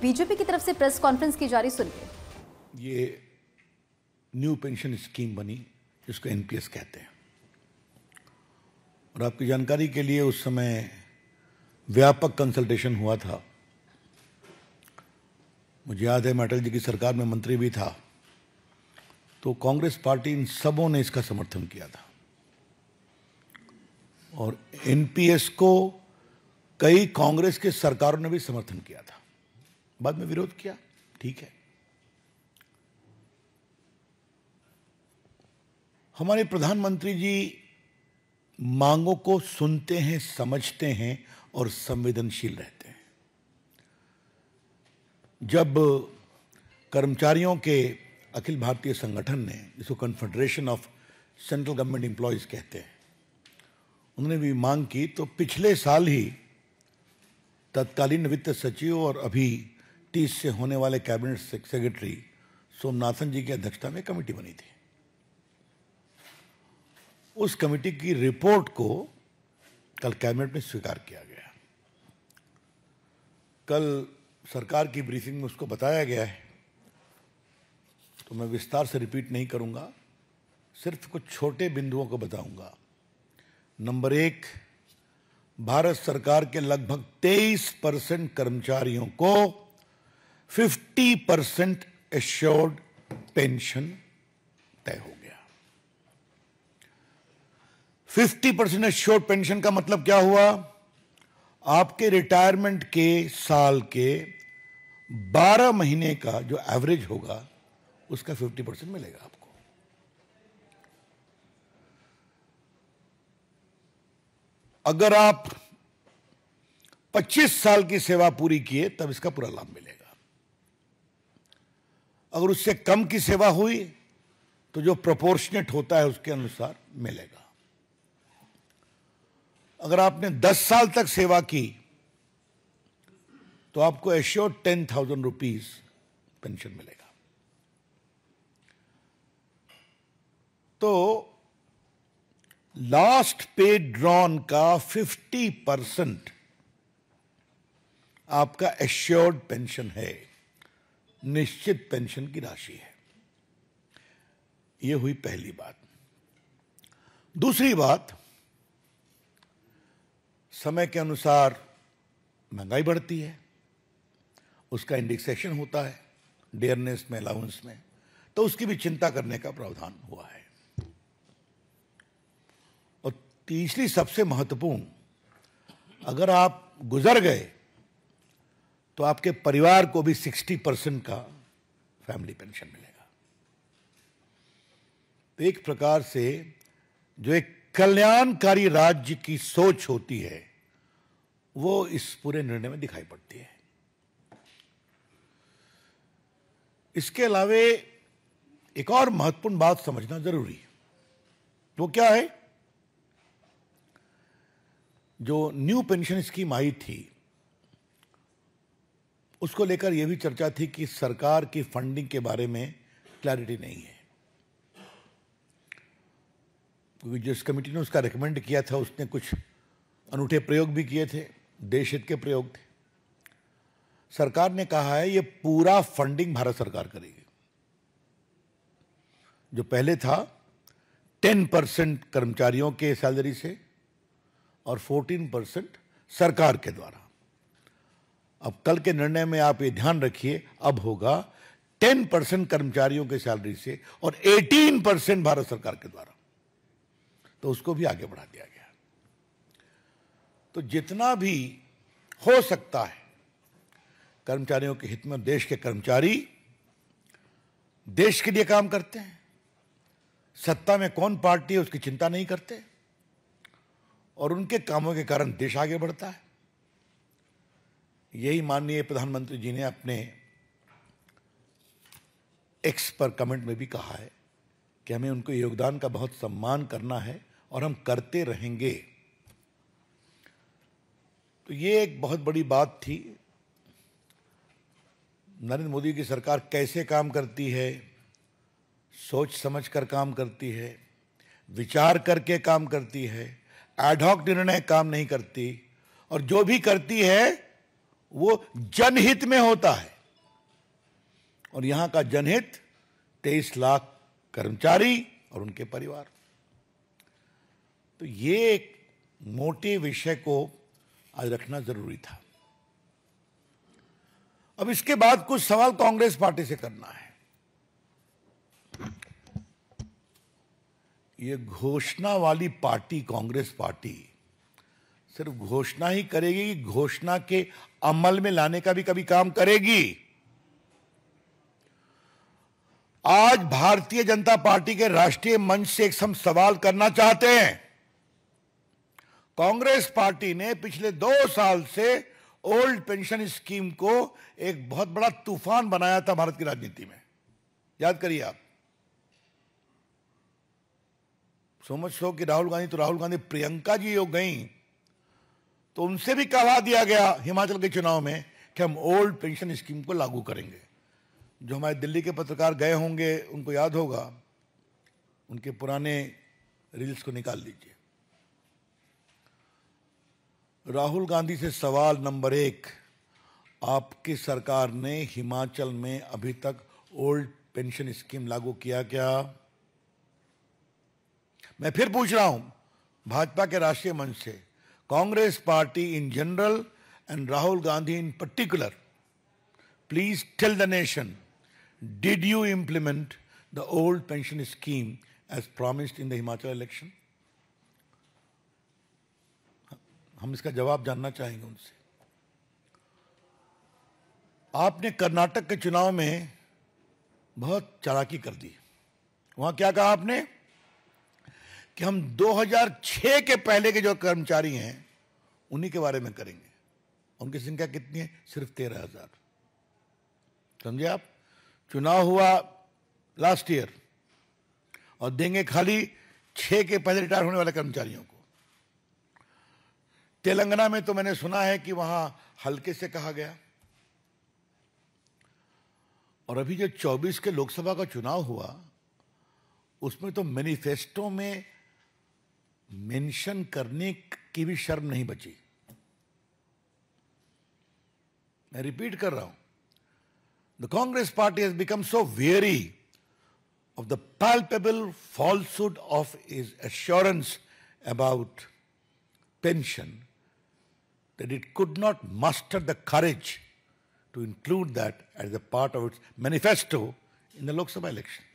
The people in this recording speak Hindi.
बीजेपी की तरफ से प्रेस कॉन्फ्रेंस की जा रही सुनिए ये न्यू पेंशन स्कीम बनी जिसको एनपीएस कहते हैं और आपकी जानकारी के लिए उस समय व्यापक कंसल्टेशन हुआ था मुझे याद है मैं अटल जी की सरकार में मंत्री भी था तो कांग्रेस पार्टी इन सबों ने इसका समर्थन किया था और एनपीएस को कई कांग्रेस के सरकारों ने भी समर्थन किया था बाद में विरोध किया ठीक है हमारे प्रधानमंत्री जी मांगों को सुनते हैं समझते हैं और संवेदनशील रहते हैं जब कर्मचारियों के अखिल भारतीय संगठन ने जिसको confederation of central government employees कहते हैं उन्होंने भी मांग की तो पिछले साल ही तत्कालीन वित्त सचिव और अभी तीस से होने वाले कैबिनेट सेक्रेटरी सोमनाथन जी की अध्यक्षता में कमेटी बनी थी उस कमेटी की रिपोर्ट को कल कैबिनेट में स्वीकार किया गया कल सरकार की ब्रीफिंग में उसको बताया गया है तो मैं विस्तार से रिपीट नहीं करूंगा सिर्फ कुछ छोटे बिंदुओं को बताऊंगा नंबर एक भारत सरकार के लगभग 23 परसेंट कर्मचारियों को फिफ्टी परसेंट एश्योर्ड पेंशन तय हो गया फिफ्टी परसेंट एश्योर्ड पेंशन का मतलब क्या हुआ आपके रिटायरमेंट के साल के बारह महीने का जो एवरेज होगा उसका फिफ्टी परसेंट मिलेगा आपको अगर आप 25 साल की सेवा पूरी किए तब इसका पूरा लाभ मिलेगा अगर उससे कम की सेवा हुई तो जो प्रोपोर्शनेट होता है उसके अनुसार मिलेगा अगर आपने 10 साल तक सेवा की तो आपको assure ten thousand rupees pension मिलेगा तो लास्ट पे ड्रॉन का 50 परसेंट आपका एश्योर्ड पेंशन है निश्चित पेंशन की राशि है यह हुई पहली बात दूसरी बात समय के अनुसार महंगाई बढ़ती है उसका इंडिक्सेशन होता है डेयरनेस में अलाउंस में तो उसकी भी चिंता करने का प्रावधान हुआ है और तीसरी सबसे महत्वपूर्ण अगर आप गुजर गए तो आपके परिवार को भी सिक्सटी परसेंट का फैमिली पेंशन मिलेगा तो एक प्रकार से जो एक कल्याणकारी राज्य की सोच होती है वो इस पूरे निर्णय में दिखाई पड़ती है इसके अलावे एक और महत्वपूर्ण बात समझना जरूरी है वो तो क्या है जो न्यू पेंशन स्कीम आई थी उसको लेकर यह भी चर्चा थी कि सरकार की फंडिंग के बारे में क्लैरिटी नहीं है क्योंकि जिस कमेटी ने उसका रिकमेंड किया था उसने कुछ अनूठे प्रयोग भी किए थे देश हित के प्रयोग थे सरकार ने कहा है ये पूरा फंडिंग भारत सरकार करेगी जो पहले था टेन परसेंट कर्मचारियों के सैलरी से और फोर्टीन परसेंट सरकार के द्वारा अब कल के निर्णय में आप ये ध्यान रखिए अब होगा 10 परसेंट कर्मचारियों के सैलरी से और 18 परसेंट भारत सरकार के द्वारा तो उसको भी आगे बढ़ा दिया गया तो जितना भी हो सकता है कर्मचारियों के हित में देश के कर्मचारी देश के लिए काम करते हैं सत्ता में कौन पार्टी है उसकी चिंता नहीं करते और उनके कामों के कारण देश आगे बढ़ता है यही माननीय प्रधानमंत्री जी ने अपने एक्स पर कमेंट में भी कहा है कि हमें उनके योगदान का बहुत सम्मान करना है और हम करते रहेंगे तो ये एक बहुत बड़ी बात थी नरेंद्र मोदी की सरकार कैसे काम करती है सोच समझ कर काम करती है विचार करके काम करती है एडहॉक निर्णय काम नहीं करती और जो भी करती है वो जनहित में होता है और यहां का जनहित तेईस लाख कर्मचारी और उनके परिवार तो ये एक मोटे विषय को आज रखना जरूरी था अब इसके बाद कुछ सवाल कांग्रेस पार्टी से करना है ये घोषणा वाली पार्टी कांग्रेस पार्टी सिर्फ घोषणा ही करेगी कि घोषणा के अमल में लाने का भी कभी काम करेगी आज भारतीय जनता पार्टी के राष्ट्रीय मंच से एक हम सवाल करना चाहते हैं कांग्रेस पार्टी ने पिछले दो साल से ओल्ड पेंशन स्कीम को एक बहुत बड़ा तूफान बनाया था भारत की राजनीति में याद करिए आप सो मच सो कि राहुल गांधी तो राहुल गांधी प्रियंका जी हो गई तो उनसे भी कहवा दिया गया हिमाचल के चुनाव में कि हम ओल्ड पेंशन स्कीम को लागू करेंगे जो हमारे दिल्ली के पत्रकार गए होंगे उनको याद होगा उनके पुराने रील्स को निकाल लीजिए राहुल गांधी से सवाल नंबर एक आपकी सरकार ने हिमाचल में अभी तक ओल्ड पेंशन स्कीम लागू किया क्या मैं फिर पूछ रहा हूं भाजपा के राष्ट्रीय मंच से Congress party in general and Rahul Gandhi in particular, please tell the nation, did you implement the old pension scheme as promised in the Himachal election? हम इसका जवाब जानना चाहेंगे उनसे आपने कर्नाटक के चुनाव में बहुत चालाकी कर दी वहां क्या कहा आपने कि हम 2006 के पहले के जो कर्मचारी हैं उन्हीं के बारे में करेंगे उनकी संख्या कितनी है सिर्फ तेरह हजार समझे आप चुनाव हुआ लास्ट ईयर और देंगे खाली छह के पहले रिटायर होने वाले कर्मचारियों को तेलंगाना में तो मैंने सुना है कि वहां हल्के से कहा गया और अभी जो 24 के लोकसभा का चुनाव हुआ उसमें तो मैनिफेस्टो में मेंशन करने की भी शर्म नहीं बची मैं रिपीट कर रहा हूं the Congress party has become so very of the palpable falsehood of is assurance about pension that it could not muster the courage to include that at the part of its manifesto in the Lok Sabha election